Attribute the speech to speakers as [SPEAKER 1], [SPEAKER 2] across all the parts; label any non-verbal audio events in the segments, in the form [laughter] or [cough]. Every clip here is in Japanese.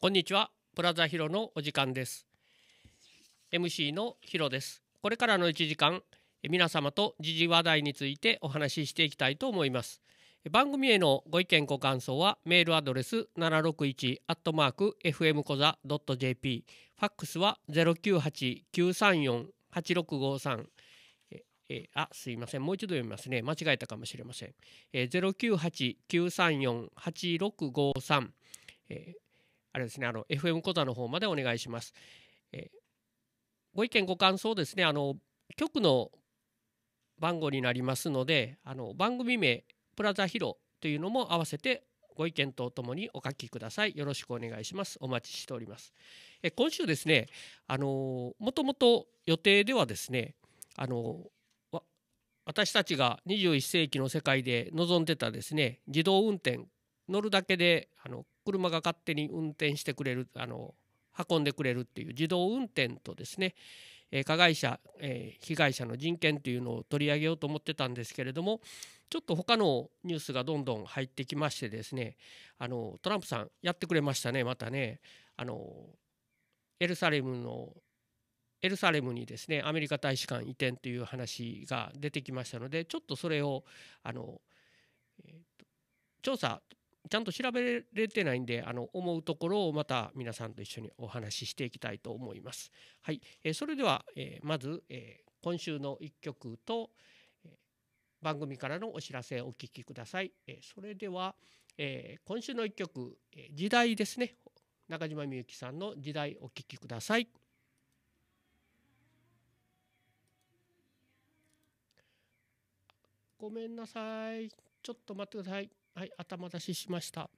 [SPEAKER 1] こんにちはプラザヒロのお時間です MC のヒロですこれからの1時間皆様と時事話題についてお話ししていきたいと思います番組へのご意見ご感想はメールアドレス761アットマーク fm コザドット .jp ファックスは0989348653えあすいませんもう一度読みますね間違えたかもしれません、えー、0989348653、えーあれですね、あの、FM コザの方までお願いします。えご意見、ご感想ですね、あの、局の番号になりますので、あの、番組名、プラザヒロというのも合わせてご意見とともにお書きください。よろしくお願いします。お待ちしております。え今週ですね、あのもともと予定ではですね、あの私たちが21世紀の世界で望んでたですね、自動運転乗るだけであの車が勝手に運転してくれるあの運んでくれるっていう自動運転とですね、え加害者、え被害者の人権というのを取り上げようと思ってたんですけれどもちょっと他のニュースがどんどん入ってきましてですねあのトランプさんやってくれましたねまたねあのエルサレムのエルサレムにですねアメリカ大使館移転という話が出てきましたのでちょっとそれをあの、え調査ちゃんと調べれてないんで、あの、思うところをまた皆さんと一緒にお話ししていきたいと思います。はい。えそれでは、えまず、え今週の一曲と、え番組からのお知らせをお聴きください。えそれでは、え今週の一曲、え時代ですね。中島みゆきさんの時代お聞きください。ごめんなさい。ちょっと待ってください。はい、頭出ししました。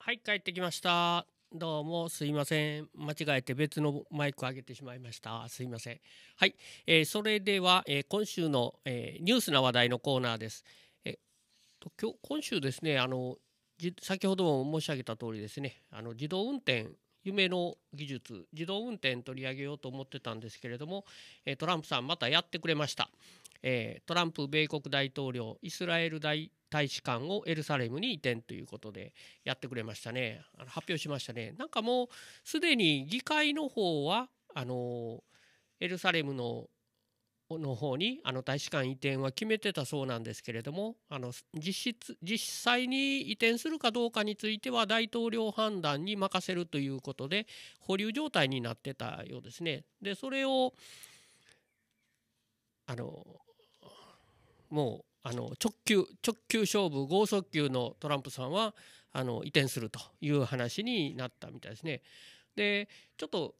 [SPEAKER 1] はい帰ってきましたどうもすいません間違えて別のマイク上げてしまいましたすいませんはい、えー、それでは、えー、今週の、えー、ニュースな話題のコーナーですえっと今日今週ですねあの先ほども申し上げた通りですねあの自動運転夢の技術自動運転取り上げようと思ってたんですけれどもえトランプさんまたやってくれました。えー、トランプ米国大統領イスラエル大大使館をエルサレムに移転ということでやってくれましたね発表しましたねなんかもうすでに議会の方はあのエルサレムのの方にあの大使館移転は決めてたそうなんですけれどもあの実質実際に移転するかどうかについては大統領判断に任せるということで保留状態になってたようですね。でそれをあのもうあの直球直球勝負剛速球のトランプさんはあの移転するという話になったみたいですね。でちょっと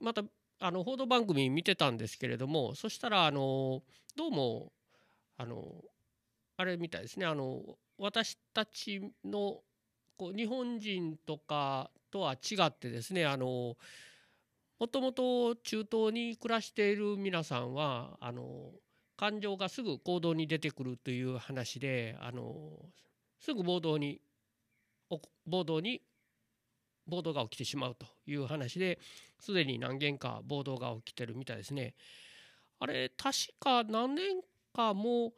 [SPEAKER 1] またあの報道番組見てたんですけれどもそしたらあのどうもあのあれみたいですねあの私たちのこう日本人とかとは違ってですねあのもともと中東に暮らしている皆さんはあの感情がすぐ行動に出てくるという話であのすぐ暴動に暴動に暴動が起きてしまうという話ですでに何件か暴動が起きてるみたいですね。あれ確か何年かも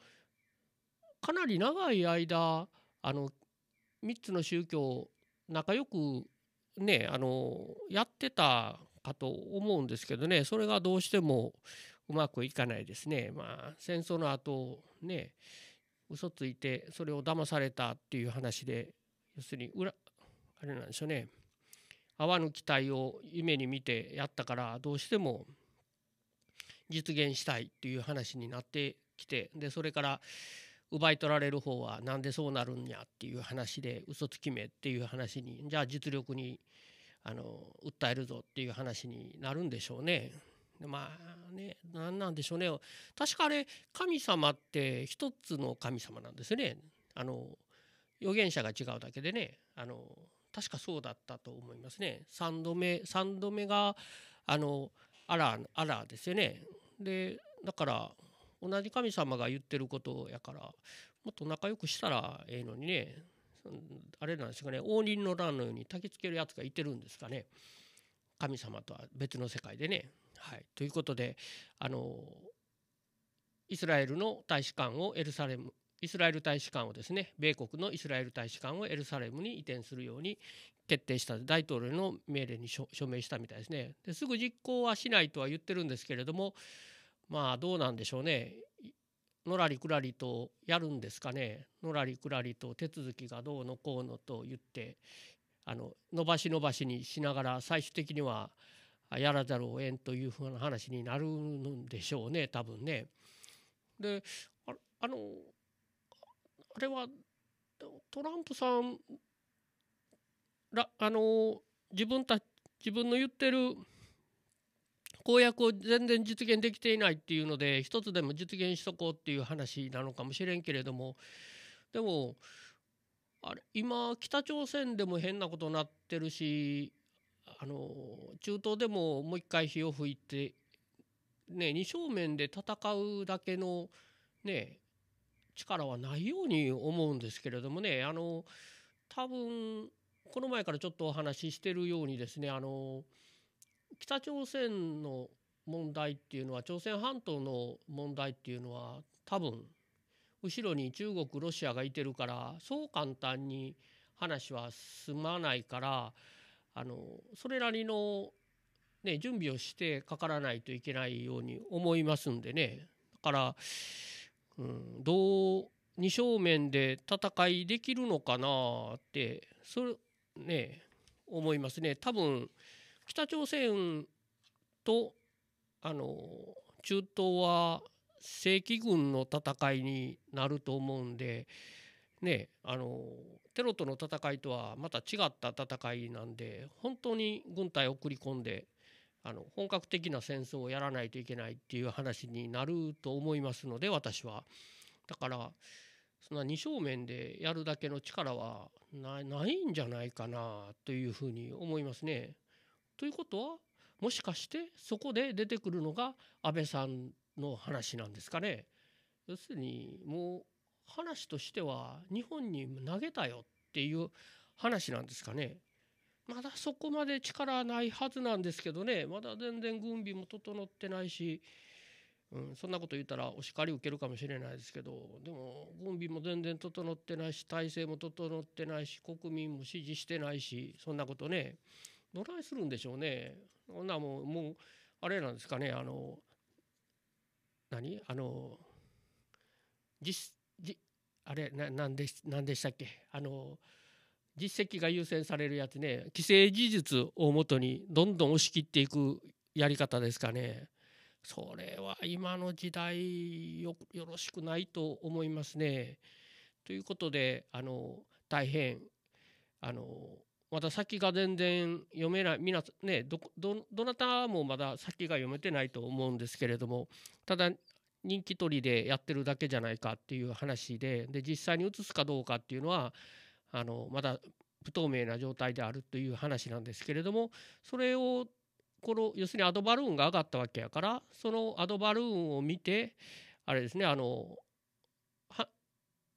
[SPEAKER 1] かなり長い間あの3つの宗教仲良くねあのやってたかと思うんですけどねそれがどうしてもうまくいかないですね。まあ、戦争の後ね嘘ついてそれを騙されたっていう話で要するに裏あれなんでしょうね泡の期待を夢に見てやったからどうしても実現したいっていう話になってきてでそれから奪い取られる方は何でそうなるんやっていう話で嘘つき目っていう話にじゃあ実力にあの訴えるぞっていう話になるんでしょうね。まあね何なんでしょうね確かあれ神様って一つの神様なんですねあの預言者が違うだけでねあの確かそうだったと思いますね3度目3度目があのアラーアラーですよねでだから同じ神様が言ってることやからもっと仲良くしたらええのにねあれなんですかね応仁の乱のように焚きつけるやつがいてるんですかね神様とは別の世界でねはい、ということであのイスラエルの大使館をエルサレムイスラエル大使館をですね米国のイスラエル大使館をエルサレムに移転するように決定した大統領の命令に署名したみたいですねですぐ実行はしないとは言ってるんですけれどもまあどうなんでしょうねのらりくらりとやるんですかねのらりくらりと手続きがどうのこうのと言ってあの伸ばし伸ばしにしながら最終的にはやらざるを得んというふうな話になるんでしょうね多分ね。であのあれはトランプさんらあの自分た自分の言ってる公約を全然実現できていないっていうので一つでも実現しとこうっていう話なのかもしれんけれどもでもあれ今北朝鮮でも変なことになってるしあの中東でももう一回火を吹いて、ね、二正面で戦うだけの、ね、力はないように思うんですけれどもねあの多分この前からちょっとお話ししてるようにですねあの北朝鮮の問題っていうのは朝鮮半島の問題っていうのは多分後ろに中国ロシアがいてるからそう簡単に話は済まないからあのそれなりの、ね、準備をしてかからないといけないように思いますんでねだから、うん、どう二正面で戦いできるのかなってそれね思いますね多分北朝鮮とあの中東は正規軍の戦いになると思うんでねあのテロとの戦いとはまた違った戦いなんで本当に軍隊を送り込んであの本格的な戦争をやらないといけないっていう話になると思いますので私は。だからそんな二正面でやるだけの力はないんじゃないかなというふうに思いますね。ということはもしかしてそこで出てくるのが安倍さんの話なんですかね。要するにもう話としては日本に投げたよっていう話なんですかね。まだそこまで力ないはずなんですけどねまだ全然軍備も整ってないし、うん、そんなこと言ったらお叱り受けるかもしれないですけどでも軍備も全然整ってないし体制も整ってないし国民も支持してないしそんなことねどないするんでしょうね。そんなもうもうあれなんですかねあの何あの実じあれななんでなんでしたっけあの実績が優先されるやつね既成事実をもとにどんどん押し切っていくやり方ですかねそれは今の時代よろしくないと思いますね。ということであの大変あのまだ先が全然読めない皆ねどどなたもまだ先が読めてないと思うんですけれどもただ人気取りでやってるだけじゃないかっていう話でで実際に移すかどうかっていうのはあのまだ不透明な状態であるという話なんですけれどもそれをこの要するにアドバルーンが上がったわけやからそのアドバルーンを見てあれですねあの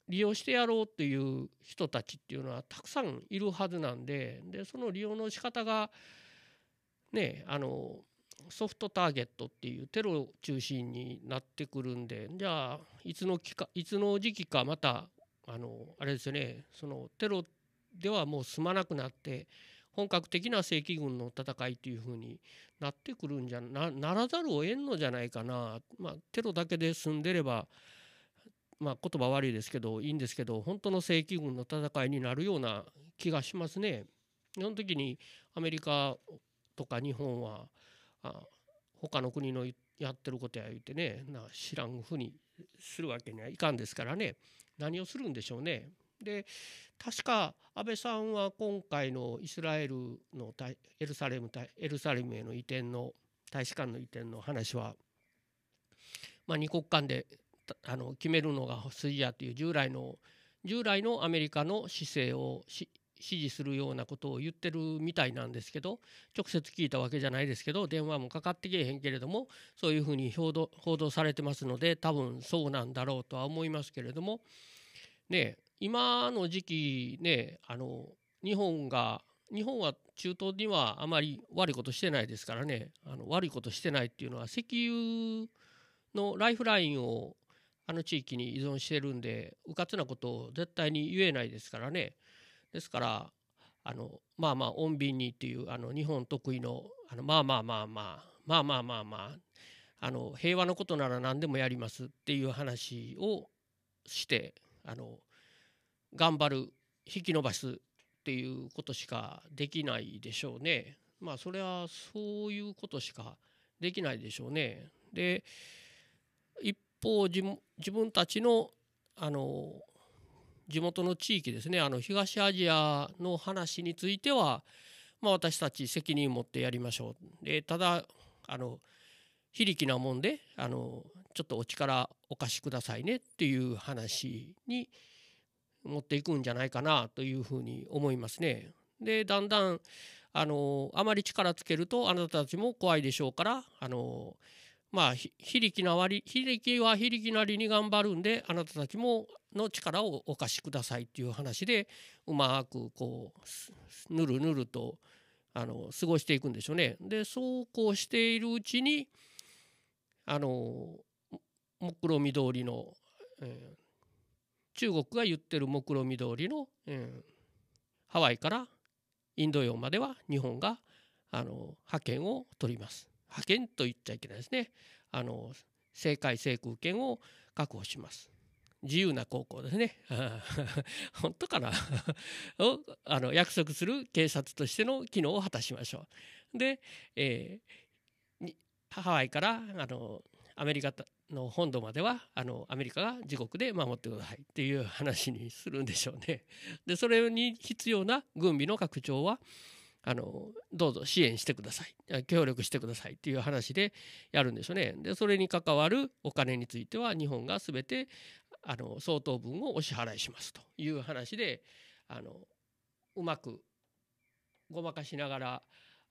[SPEAKER 1] 利用してやろうという人たちっていうのはたくさんいるはずなんででその利用の仕方がねあのソフトターゲットっていうテロ中心になってくるんでじゃあいつの期かいつの時期かまたあのあれですよねそのテロではもう済まなくなって本格的な正規軍の戦いというふうになってくるんじゃならざるを得んのじゃないかな、まあ、テロだけで済んでれば、まあ、言葉悪いですけどいいんですけど本当の正規軍の戦いになるような気がしますね。その時にアメリカとか日本はあ他の国のやってることや言うてねな知らんふうにするわけにはいかんですからね何をするんでしょうね。で確か安倍さんは今回のイスラエルのエルサレムエルサレムへの移転の大使館の移転の話は、まあ、2国間であの決めるのが筋やという従来の従来のアメリカの姿勢をし指示するようなことを言ってるみたいなんですけど直接聞いたわけじゃないですけど電話もかかってけえへんけれどもそういうふうに報道報道されてますので多分そうなんだろうとは思いますけれどもね今の時期ねあの日本が日本は中東にはあまり悪いことしてないですからねあの悪いことしてないっていうのは石油のライフラインをあの地域に依存してるんでうかつなことを絶対に言えないですからねですからあのまあまあ穏便にっていうあの日本得意のあのまあまあまあまあまあまあまあまああの平和のことなら何でもやりますっていう話をしてあの頑張る引き伸ばすっていうことしかできないでしょうね。まあそれはそういうことしかできないでしょうね。で一方自分たちのあの地元の地域ですねあの東アジアの話については、まあ、私たち責任を持ってやりましょう。でただあの非力なもんであのちょっとお力お貸しくださいねっていう話に持っていくんじゃないかなというふうに思いますね。でだんだんあのあまり力つけるとあなたたちも怖いでしょうからあのまあ非力な割非力は非力なりに頑張るんであなたたちもの力をお貸しくださいっていう話でうまくこうぬるぬるとあの過ごしていくんでしょうね。でそうこうしているうちにあの目論見通りの、えー、中国が言ってる目論見通りの、えー、ハワイからインド洋までは日本があの派遣を取ります。派遣と言っちゃいけないですねあの正解制空権を確保します。自由な高校ですね。[laughs] 本当かな [laughs] あの約束する警察としての機能を果たしましょう。で、えー、ハワイからあのアメリカの本土まではあのアメリカが自国で守ってくださいっていう話にするんでしょうね。でそれに必要な軍備の拡張はあのどうぞ支援してください協力してくださいっていう話でやるんですよね。でそれに関わるお金については日本が全てあの相当分をお支払いしますという話であのうまくごまかしながら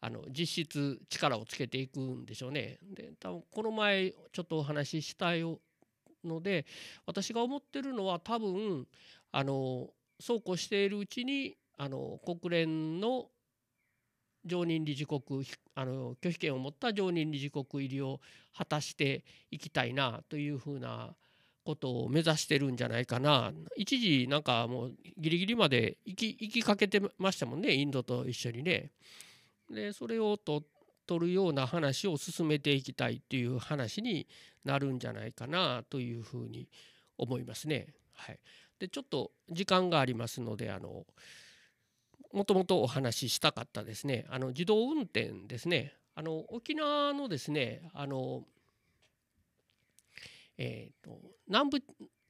[SPEAKER 1] あの実質力をつけていくんでしょうね。で多分この前ちょっとお話ししたいので私が思ってるのは多分あのそうこうしているうちにあの国連の常任理事国あの拒否権を持った常任理事国入りを果たしていきたいなというふうなことを目指してるんじゃないかな一時なんかもうギリギリまで行き行きかけてましたもんねインドと一緒にね。でそれをと取るような話を進めていきたいという話になるんじゃないかなというふうに思いますね。はい、でちょっと時間がありますのであのもともとお話ししたかったですねあの自動運転ですねあの沖縄のですねあの、えーと、南部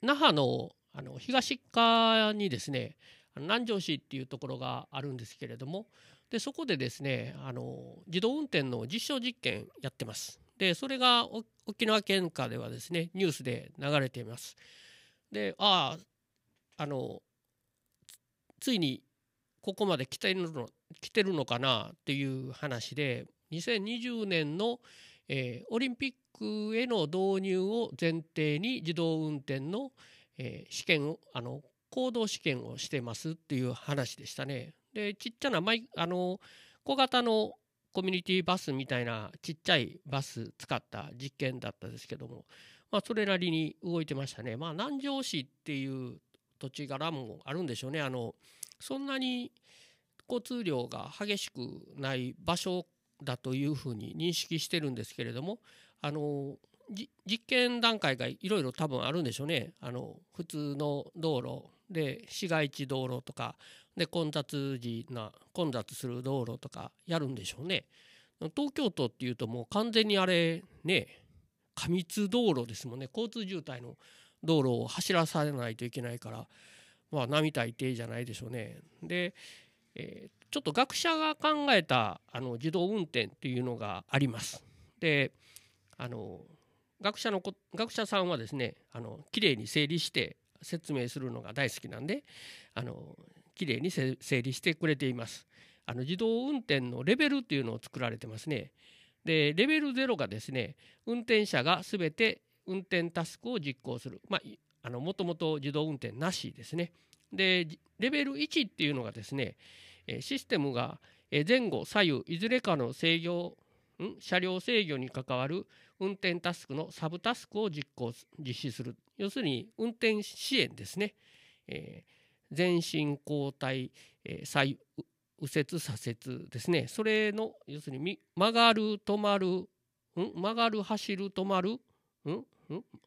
[SPEAKER 1] 那覇のあの東側にですね南城市っていうところがあるんですけれどもでそこでですねあの自動運転の実証実験やってます。でそれが沖縄県下ではですねニュースで流れています。であああのついにここまで来てるの来てるのかなっていう話で2020年の、えー、オリンピックへの導入を前提に自動運転の、えー、試験をあの行動試験をしてますっていう話でしたね。でちっちゃなマイあの小型のコミュニティバスみたいなちっちゃいバス使った実験だったですけども、まあ、それなりに動いてましたね。まあ、南城市っていう土地柄もあるんでしょうね。あのそんなに交通量が激しくない場所だというふうに認識してるんですけれどもあの実験段階がいろいろ多分あるんでしょうねあの普通の道路で市街地道路とかで混雑時な混雑する道路とかやるんでしょうね東京都っていうともう完全にあれね過密道路ですもんね交通渋滞の道路を走らさないといけないからまあ、並大抵じゃないでしょうね。で、えー、ちょっと学者が考えたあの自動運転っていうのがあります。であの学者のこ学者さんはですねあの綺麗に整理して説明するのが大好きなんであの綺麗に整理してくれています。あの自動運転のレベルというのを作られてますね。でレベル0がですね運転者がすべて運転タスクを実行する、まあ、あのもともと自動運転なしですね。でレベル1っていうのがですねシステムが前後左右いずれかの制御ん車両制御に関わる運転タスクのサブタスクを実行実施する要するに運転支援ですね、えー、前進後退、えー、左右折左折ですねそれの要するに曲がる止まるん曲がる走る止まるん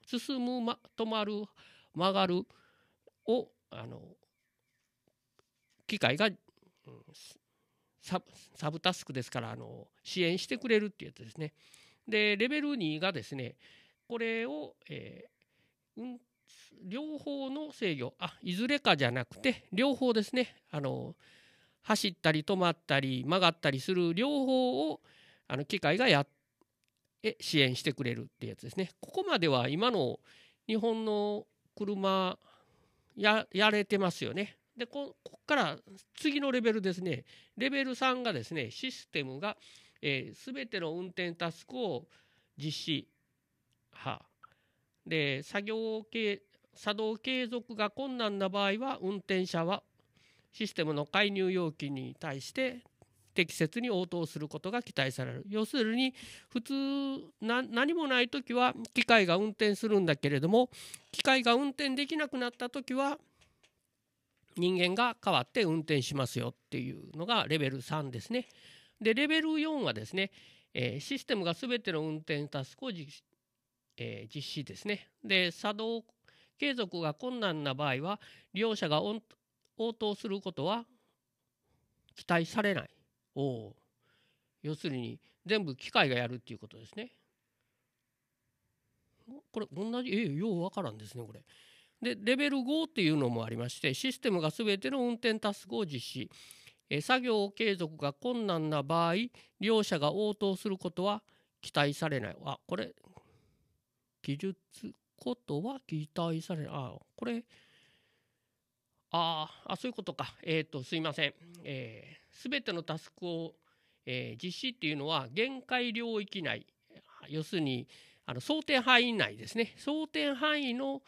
[SPEAKER 1] 進む、ま、止まる曲がるをあの機械が、うん、サブタスクですからあの支援してくれるっていうやつですね。でレベル2がですねこれを、えー、うん、両方の制御あいずれかじゃなくて両方ですねあの走ったり止まったり曲がったりする両方をあの機械がやって支援してくれるってやつですね。ここまでは今の日本の車やれてますよね。でここから次のレベルですね。レベル3がですねシステムが、えー、全ての運転タスクを実施派で作業系作動継続が困難な場合は運転者はシステムの介入要求に対して適切に応答することが期待される要するに普通何もない時は機械が運転するんだけれども機械が運転できなくなった時は人間が代わって運転しますよっていうのがレベル3ですね。でレベル4はですね、えー、システムが全ての運転タスクを実,、えー、実施ですね。で作動継続が困難な場合は利用者が応答することは期待されないを要するに全部機械がやるっていうことですね。これ同じええようわからんですねこれ。でレベル5っていうのもありましてシステムが全ての運転タスクを実施え作業継続が困難な場合両者が応答することは期待されないあこれ技術ことは期待されないあこれああそういうことかえっ、ー、とすいませんえー全てのタスクを、えー、実施っていうのは限界領域内要するにあの想定範囲内ですね想定範囲の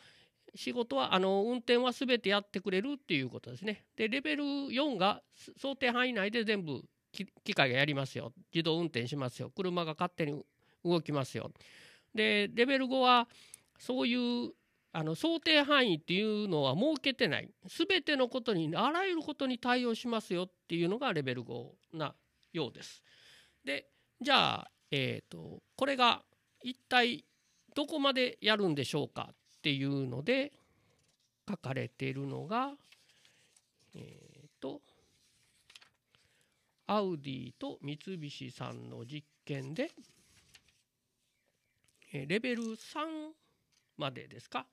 [SPEAKER 1] 仕事はあの運転は全てやってくれるっていうことですね。でレベル4が想定範囲内で全部機械がやりますよ自動運転しますよ車が勝手に動きますよ。でレベル5はそういうあの想定範囲っていうのは設けてない全てのことにあらゆることに対応しますよっていうのがレベル5なようです。でじゃあ、えーと、これが一体どこまでやるんでしょうかっていうので書かれているのがえっ、ー、とアウディと三菱さんの実験でレベル3までですか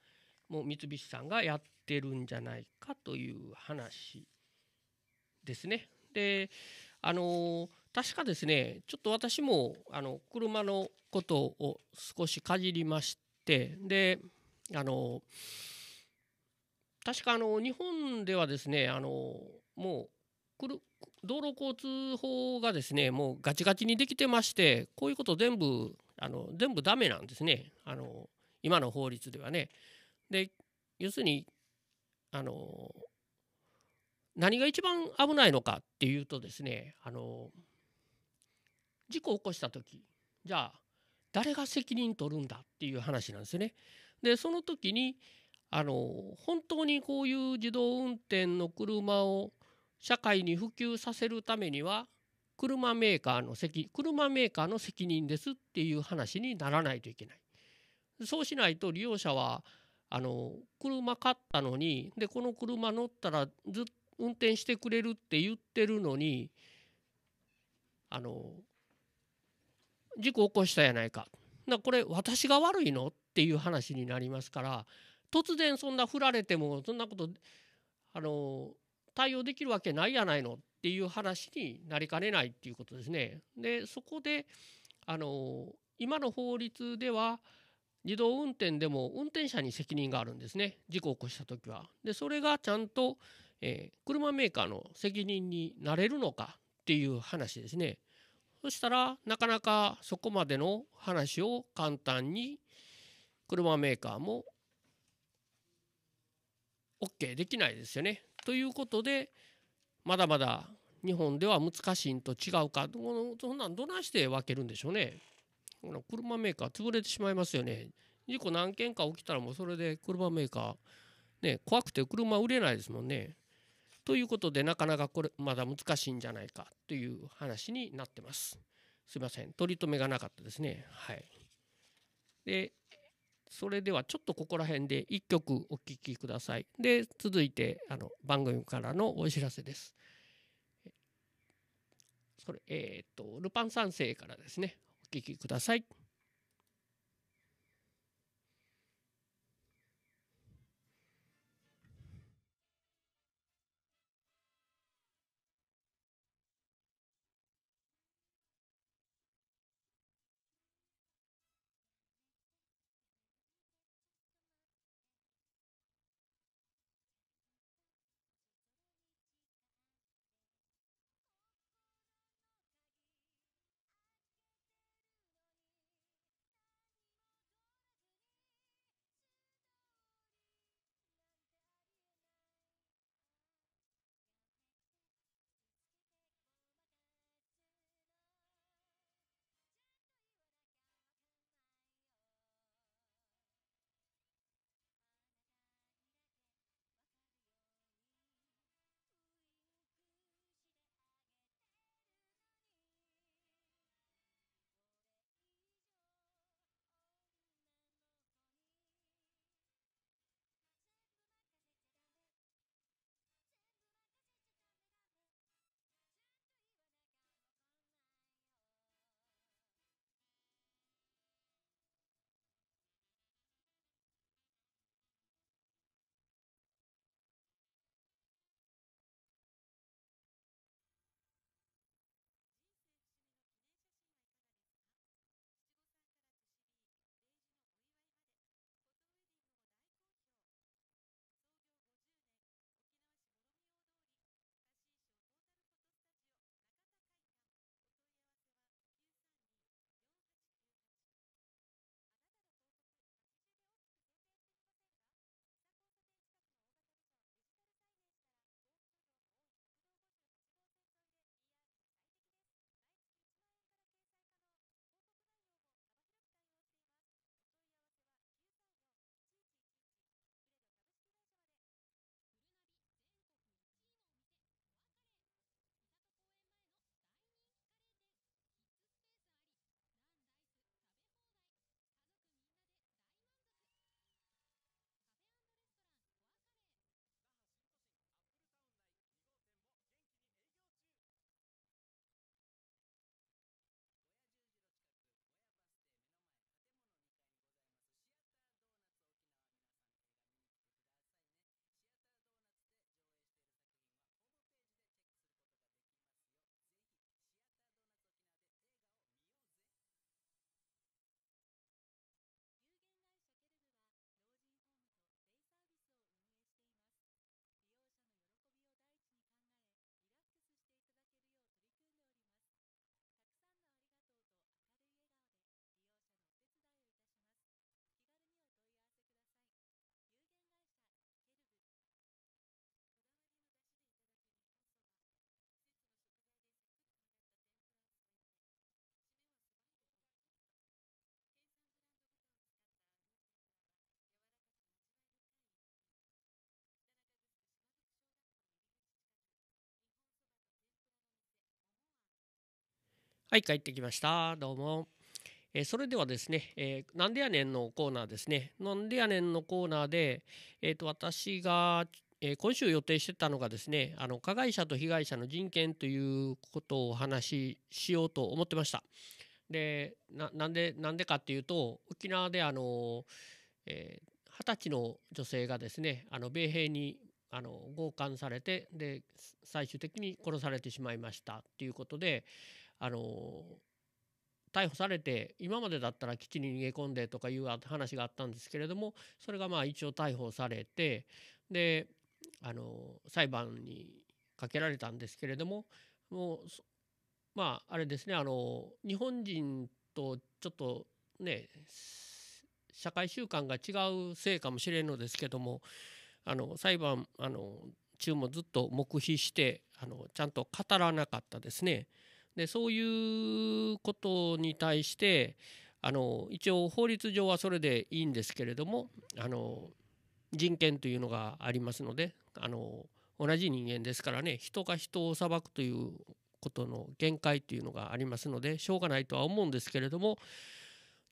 [SPEAKER 1] もう三菱さんがやってるんじゃないかという話ですね。であの確かですねちょっと私もあの車のことを少しかじりましてであの確かあの日本ではですねあのもう道路交通法がですねもうガチガチにできてましてこういうこと全部あの全部ダメなんですねあの今の法律ではね。で要するにあの何が一番危ないのかっていうとですねあの事故を起こした時じゃあ誰が責任取るんだっていう話なんですね。でその時にあの本当にこういう自動運転の車を社会に普及させるためには車メーカーの責車メーカーの責任ですっていう話にならないといけない。そうしないと利用者はあの車買ったのにでこの車乗ったらずっと運転してくれるって言ってるのにあの事故起こしたやないかだこれ私が悪いのっていう話になりますから突然そんな振られてもそんなことあの対応できるわけないやないのっていう話になりかねないっていうことですね。でそこであの今の法律では自動運転でも運転者に責任があるんですね事故を起こした時は。でそれがちゃんと、えー、車メーカーの責任になれるのかっていう話ですね。そしたらなかなかそこまでの話を簡単に車メーカーも OK できないですよね。ということでまだまだ日本では難しいんと違うかそんなんどないして分けるんでしょうね。車メーカー潰れてしまいますよね事故何件か起きたらもうそれで車メーカーね怖くて車売れないですもんねということでなかなかこれまだ難しいんじゃないかという話になってますすいません取り留めがなかったですねはいでそれではちょっとここら辺で1曲お聴きください。で、続いてあの番組からのお知らせです。それ、えっ、と、ルパン三世からですね、お聞きください。はい帰ってきましたどうも、えー、それではですね、えー、なんでやねんのコーナーですねなんでやねんのコーナーで、えーと、私が、えー、今週予定してたのがですねあの加害者と被害者の人権ということをお話ししようと思ってましたでなんでなんでかっていうと沖縄であの、えー二十歳の女性がですねあの米兵にあの強姦されてで最終的に殺されてしまいましたっていうことで、あの逮捕されて今までだったら基地に逃げ込んでとかいう話があったんですけれどもそれがまあ一応逮捕されてであの裁判にかけられたんですけれどももうまああれですねあの日本人とちょっとね社会習慣が違うせいかもしれんのですけどもあの裁判あの中もずっと黙秘してあのちゃんと語らなかったですね。でそういうことに対してあの一応法律上はそれでいいんですけれどもあの人権というのがありますのであの同じ人間ですからね人が人を裁くということの限界というのがありますのでしょうがないとは思うんですけれども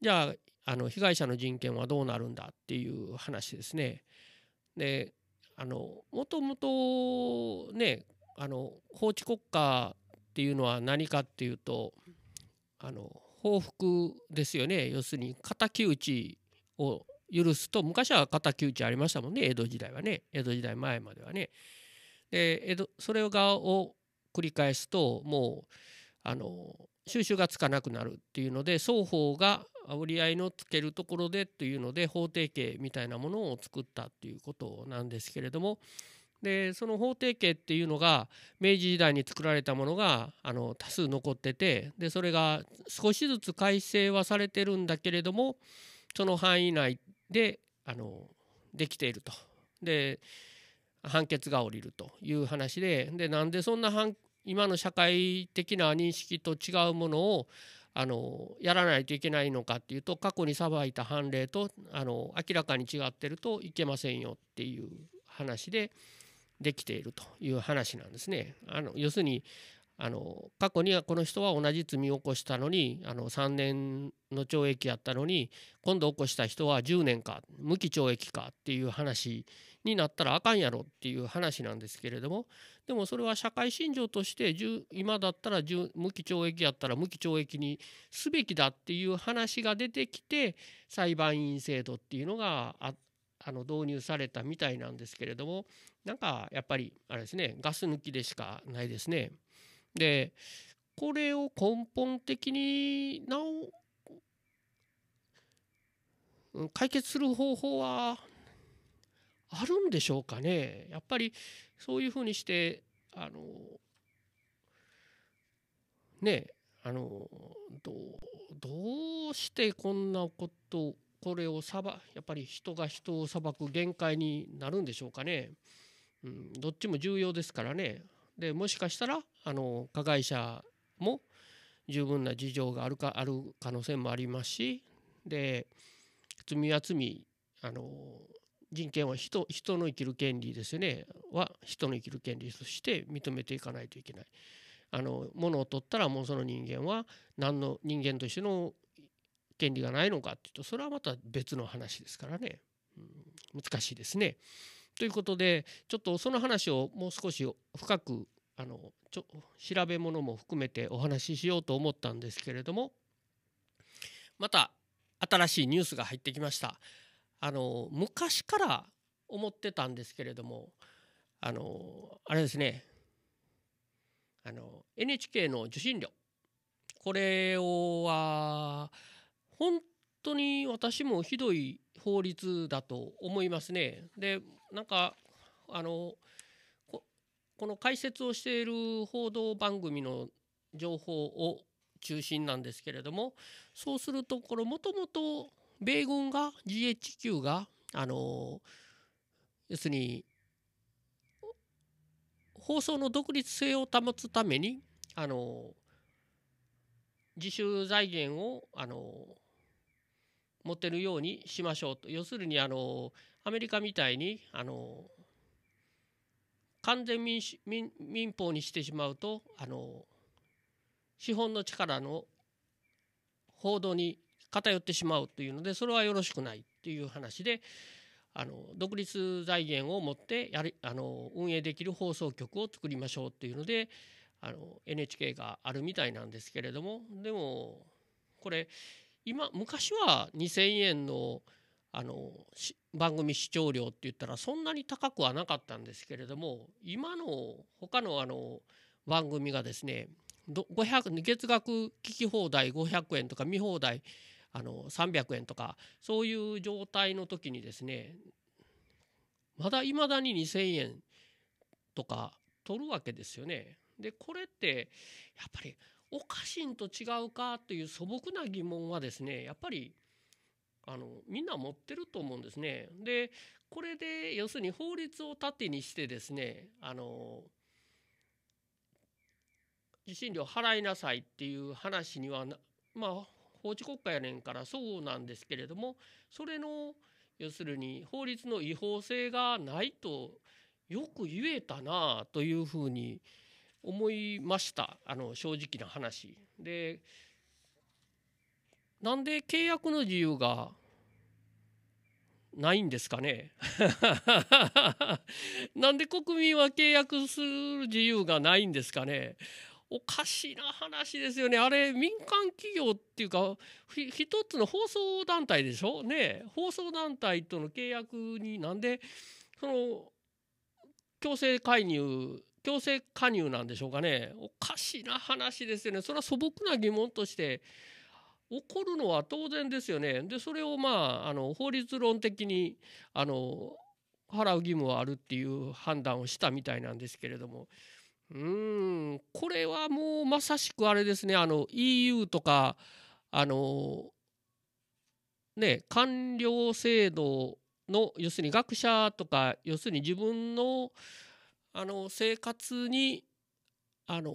[SPEAKER 1] じゃああの被害者の人権はどうなるんだっていう話ですね。であのもともとねあの法治国家っていうのは何かっていうとあの報復ですよね要するに敵討ちを許すと昔は敵討ちありましたもんね江戸時代はね江戸時代前まではね。で江戸それ側を繰り返すともうあの収拾がつかなくなるっていうので双方が折り合いのつけるところでというので法定刑みたいなものを作ったっていうことなんですけれどもでその法定刑っていうのが明治時代に作られたものがあの多数残っててでそれが少しずつ改正はされてるんだけれどもその範囲内であのできているとで判決が下りるという話ででなんでそんな今の社会的な認識と違うものをあのやらないといけないのかっていうと過去に裁いた判例とあの明らかに違ってるといけませんよっていう話で。できているという話なんですね。あの要するにあの過去にはこの人は同じ罪を起こしたのにあの3年の懲役やったのに今度起こした人は10年か無期懲役かっていう話になったらあかんやろっていう話なんですけれどもでもそれは社会信条として今だったら無期懲役やったら無期懲役にすべきだっていう話が出てきて裁判員制度っていうのがああの導入されたみたいなんですけれどもなんかやっぱりあれですねガス抜きでしかないですね。でこれを根本的になお解決する方法はあるんでしょうかねやっぱりそういうふうにしてあのねあのどうしてこんなことこれを裁やっぱり人が人を裁く限界になるんでしょうかね、うん、どっちも重要ですからねでもしかしたらあの加害者も十分な事情があるかある可能性もありますしで罪は罪あの人権は人人の生きる権利ですよねは人の生きる権利として認めていかないといけない。あの物を取ったらもうその人間は何の人間としての権利がないのかっていうとそれはまた別の話ですからね、うん、難しいですね。ということでちょっとその話をもう少し深くあのちょ調べ物も含めてお話ししようと思ったんですけれどもまた新しいニュースが入ってきました。あの昔から思ってたんですけれどもあのあれですねあの NHK の受信料これをは本当に私もひどい法律だと思いますね。でなんかあのこの解説をしている報道番組の情報を中心なんですけれどもそうするとこれもともと米軍が GHQ があの要するに放送の独立性を保つためにあの自主財源をあの持てるようにしましょうと要するにあのアメリカみたいにあの完全民主民民法にしてしまうとあの資本の力の報道に偏ってしまうというのでそれはよろしくないという話であの独立財源を持ってやりあの運営できる放送局を作りましょうというので NHK があるみたいなんですけれどもでもこれ今昔は2,000円のあの番組視聴料って言ったらそんなに高くはなかったんですけれども今の他のあの番組がですね500月額聞き放題500円とか見放題あの300円とかそういう状態の時にですねまだいまだに2,000円とか取るわけですよね。でこれってやっぱりおかしんと違うかという素朴な疑問はですねやっぱりあのみんな持ってると思うんですね。でこれで要するに法律を盾にしてですねあの受信料払いなさいっていう話にはまあ法治国家やねんからそうなんですけれどもそれの要するに法律の違法性がないとよく言えたなあというふうに思います。思いましたあの正直な話でなんで契約の自由がないんですかね [laughs] なんで国民は契約する自由がないんですかねおかしな話ですよねあれ民間企業っていうか一つの放送団体でしょね放送団体との契約になんでその強制介入強制加入なんでしょうかねおかしな話ですよねそれは素朴な疑問として起こるのは当然ですよねでそれをまああの法律論的にあの払う義務はあるっていう判断をしたみたいなんですけれどもうんこれはもうまさしくあれですねあの EU とかあのね官僚制度の要するに学者とか要するに自分のあの生活にあの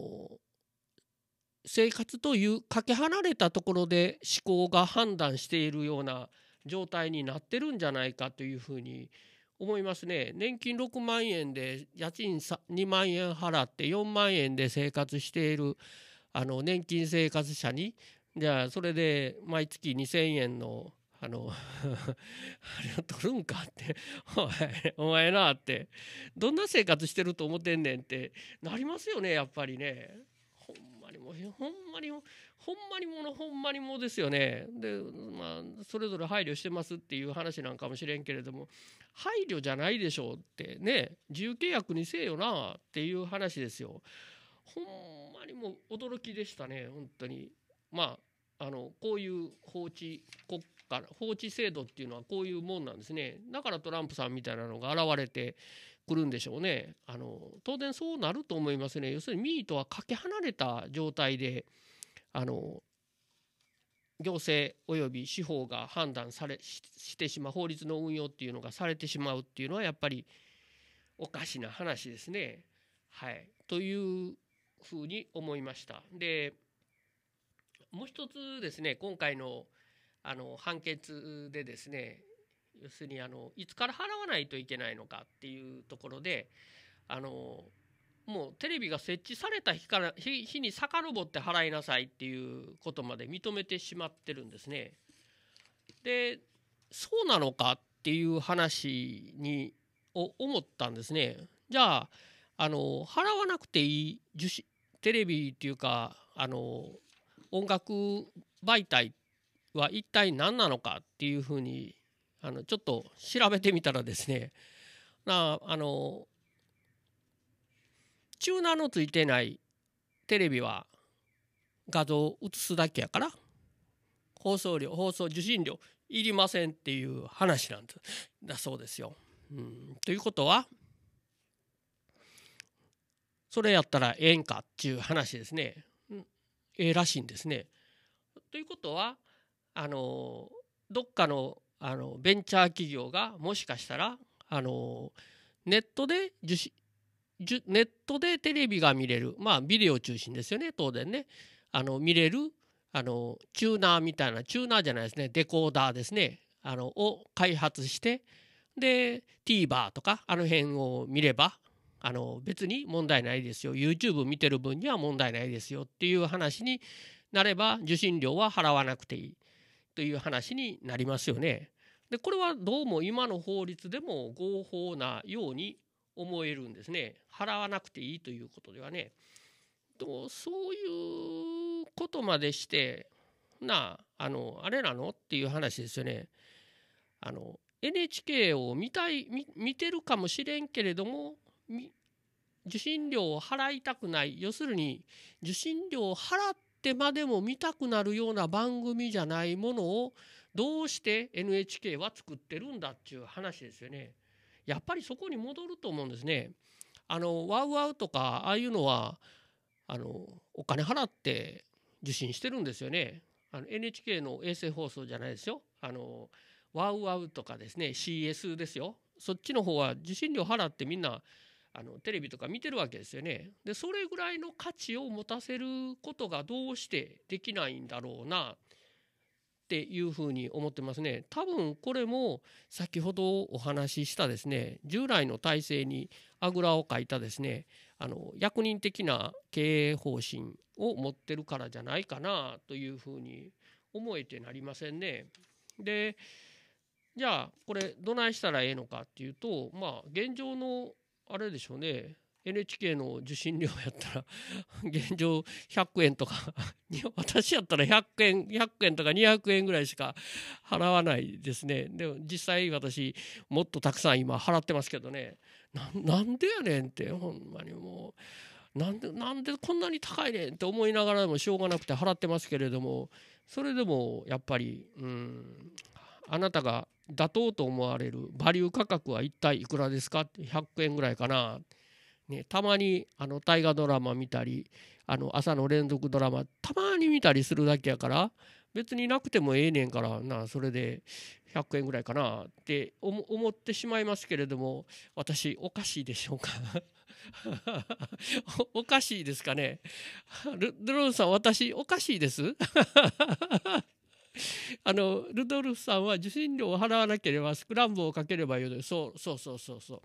[SPEAKER 1] 生活というかけ離れたところで思考が判断しているような状態になってるんじゃないかというふうに思いますね。年金6万円で家賃2万円払って4万円で生活しているあの年金生活者にじゃあそれで毎月2,000円のあのあれを取るんかってお前なってどんな生活してると思ってんねんってなりますよねやっぱりねほんまにもうほんまにほんまにものほんまにもですよねでまあそれぞれ配慮してますっていう話なんかもしれんけれども配慮じゃないでしょうってね自由契約にせえよなっていう話ですよ。ほんまにもう驚きでしたね本当にまああのこういう法治国から法治制度っていうのはこういうもんなんですねだからトランプさんみたいなのが現れてくるんでしょうねあの当然そうなると思いますね要するに民意とはかけ離れた状態であの行政及び司法が判断されしてしまう法律の運用っていうのがされてしまうっていうのはやっぱりおかしな話ですね。はい、というふうに思いました。でもう一つですね今回のあの判決でですね要するにあのいつから払わないといけないのかっていうところであのもうテレビが設置された日から日日に遡って払いなさいっていうことまで認めてしまってるんですね。でそうなのかっていう話にを思ったんですね。じゃああの払わなくていいテレビっていうかあの音楽媒体は一体何なのかっていうふうにあのちょっと調べてみたらですね [laughs] なあのチューナーのついてないテレビは画像を映すだけやから放送料放送受信料いりませんっていう話なんだそうですよ。うん、ということはそれやったらええんかっていう話ですね。ええらしいんですね。ということはあのどっかのあのベンチャー企業がもしかしたらあのネットで受信ネットでテレビが見れるまあビデオ中心ですよね当然ねあの見れるあのチューナーみたいなチューナーじゃないですねデコーダーですねあのを開発してで TVer とかあの辺を見ればあの別に問題ないですよ YouTube 見てる分には問題ないですよっていう話になれば受信料は払わなくていいという話になりますよね。でこれはどうも今の法律でも合法なように思えるんですね払わなくていいということではね。とそういうことまでしてなあのあれなのっていう話ですよね。あの NHK を見たい見てるかもしれんけれども受信料を払いたくない要するに受信料を払っってまでも見たくなるような番組じゃないものをどうして NHK は作ってるんだっていう話ですよね。やっぱりそこに戻ると思うんですね。あのワウワウとかああいうのはあのお金払って受信してるんですよね。あの NHK の衛星放送じゃないですよ。あのワウワウとかですね CS ですよ。そっちの方は受信料払ってみんなあのテレビとか見てるわけですよね。でそれぐらいの価値を持たせることがどうしてできないんだろうなっていうふうに思ってますね。多分これも先ほどお話ししたですね従来の体制にあぐらをかいたですねあの役人的な経営方針を持ってるからじゃないかなというふうに思えてなりませんね。でじゃあこれどないしたらええのかっていうとまあ現状のあれでしょうね NHK の受信料やったら [laughs] 現状100円とか [laughs] 私やったら100円100円とか200円ぐらいしか払わないですねでも実際私もっとたくさん今払ってますけどねなんでやねんってほんまにもうなんでなんでこんなに高いねんって思いながらもしょうがなくて払ってますけれどもそれでもやっぱりうんあなたが妥当と思われるバリュー価格は一体いくらですかって100円ぐらいかな、ね、たまにあの大河ドラマ見たりあの朝の連続ドラマたまに見たりするだけやから別になくてもええねんからなそれで100円ぐらいかなって思ってしまいますけれども私おかしいでしょうか [laughs] おおかしいですかねルルロンさん私おかしいです [laughs] [laughs] あのルドルフさんは受信料を払わなければスクランブルをかければいいのにそうそうそうそうそう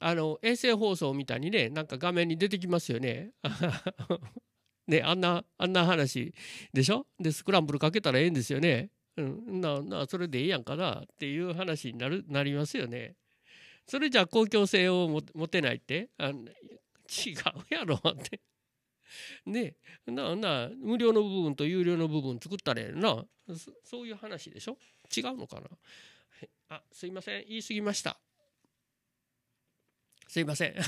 [SPEAKER 1] あの衛星放送みたいにねなんか画面に出てきますよね。[laughs] ねあんなあんな話でしょでスクランブルかけたらええんですよね。うん、ななそれでええやんかなっていう話になるなりますよね。それじゃあ公共性を持てないってあ違うやろって。でなな無料の部分と有料の部分作ったらええなそういう話でしょ違うのかなあすいません言い過ぎましたすいません [laughs]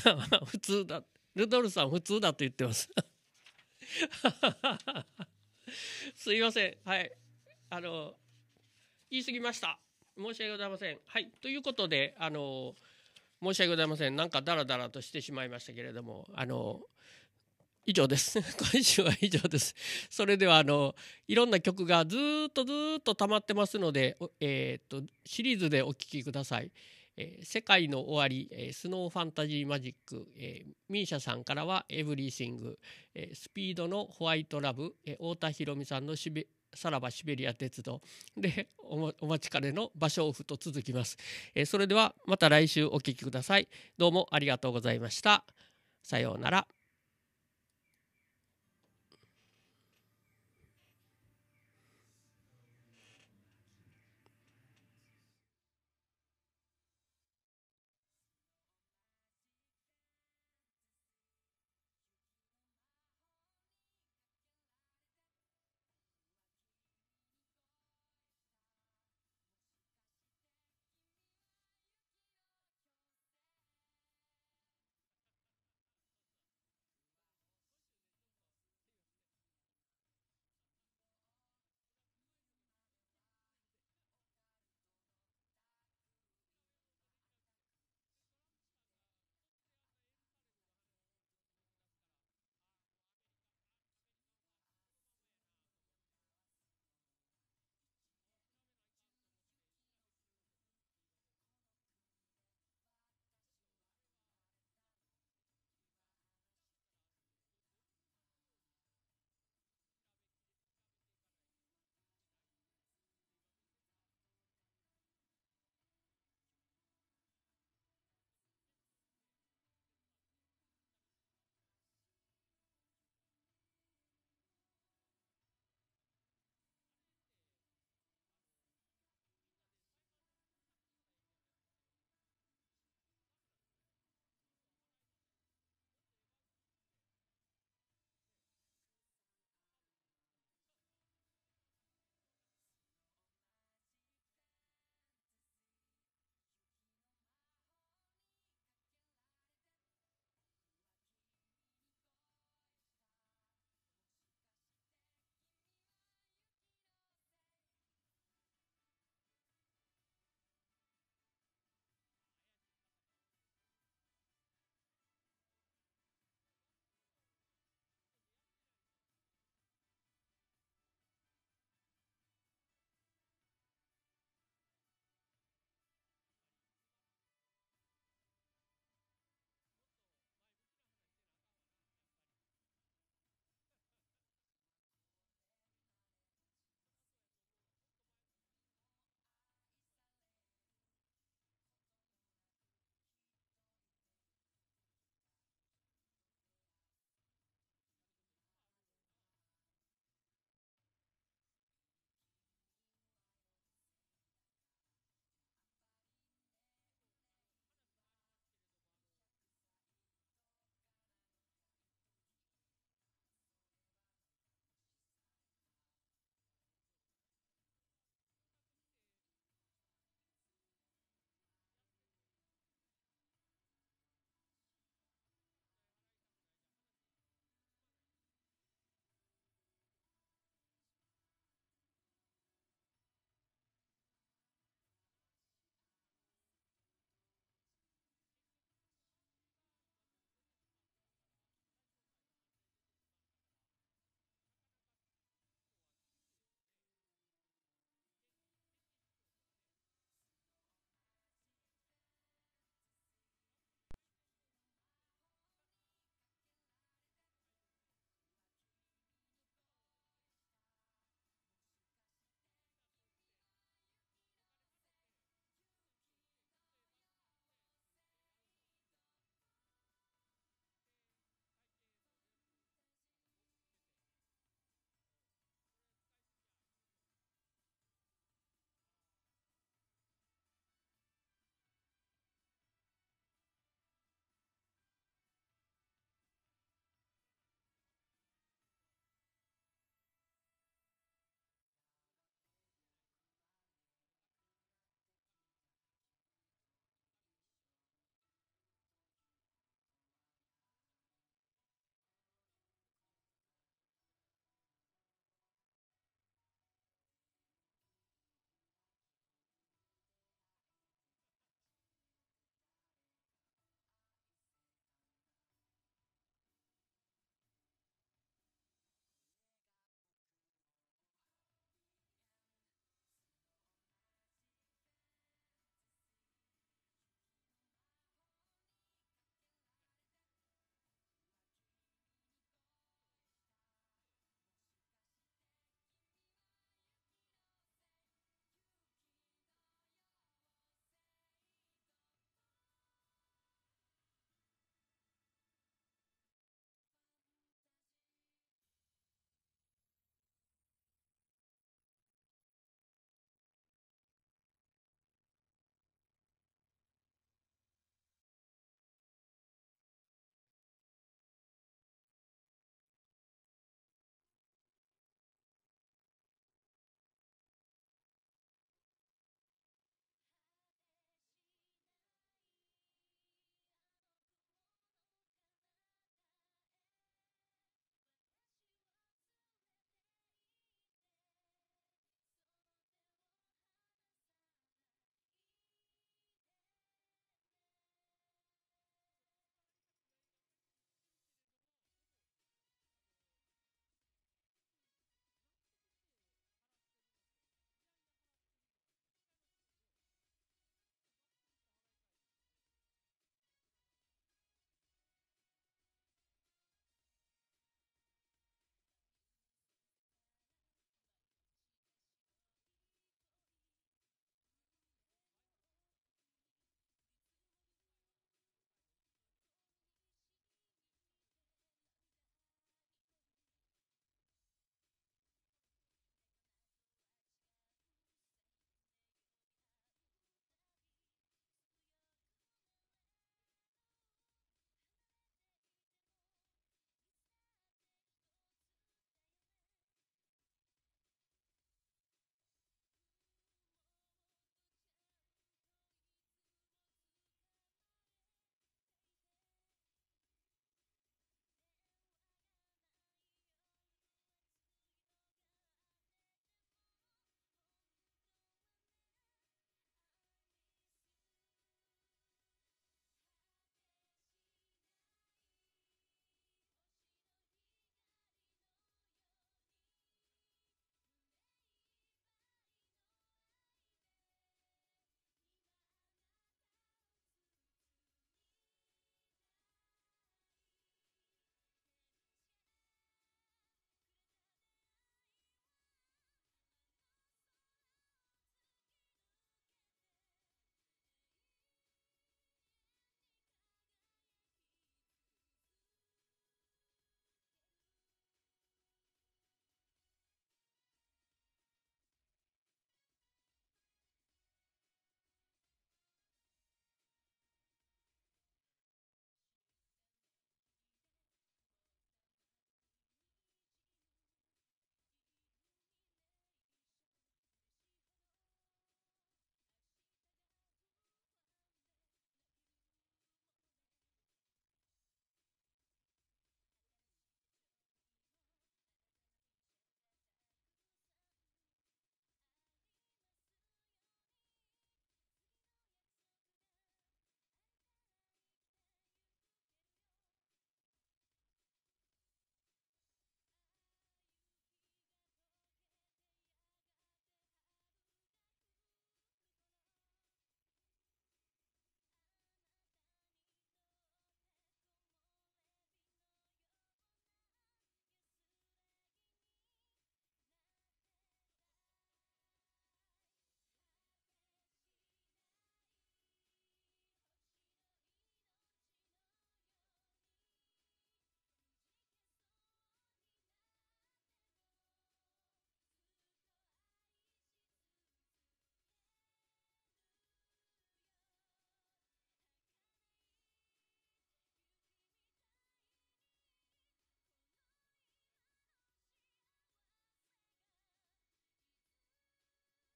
[SPEAKER 1] 普通だルドルさん普通だと言ってます [laughs] すいませんはいあの言い過ぎました申し訳ございませんはいということであの申し訳ございませんなんかダラダラとしてしまいましたけれどもあの以上です。[laughs] 今週は以上です。それではあのいろんな曲がずっとずっと溜まってますので、えー、っとシリーズでお聴きください。えー、世界の終わり、えー、スノーファンタジーマジック、えー、ミーシャさんからはエブリシング、えー、スピードのホワイトラブ、えー、太田博美さんのシベ「さらばシベリア鉄道でおお待ちかねの芭蕉布と続きます、えー、それではまた来週お聴きくださいどうもありがとうございましたさようなら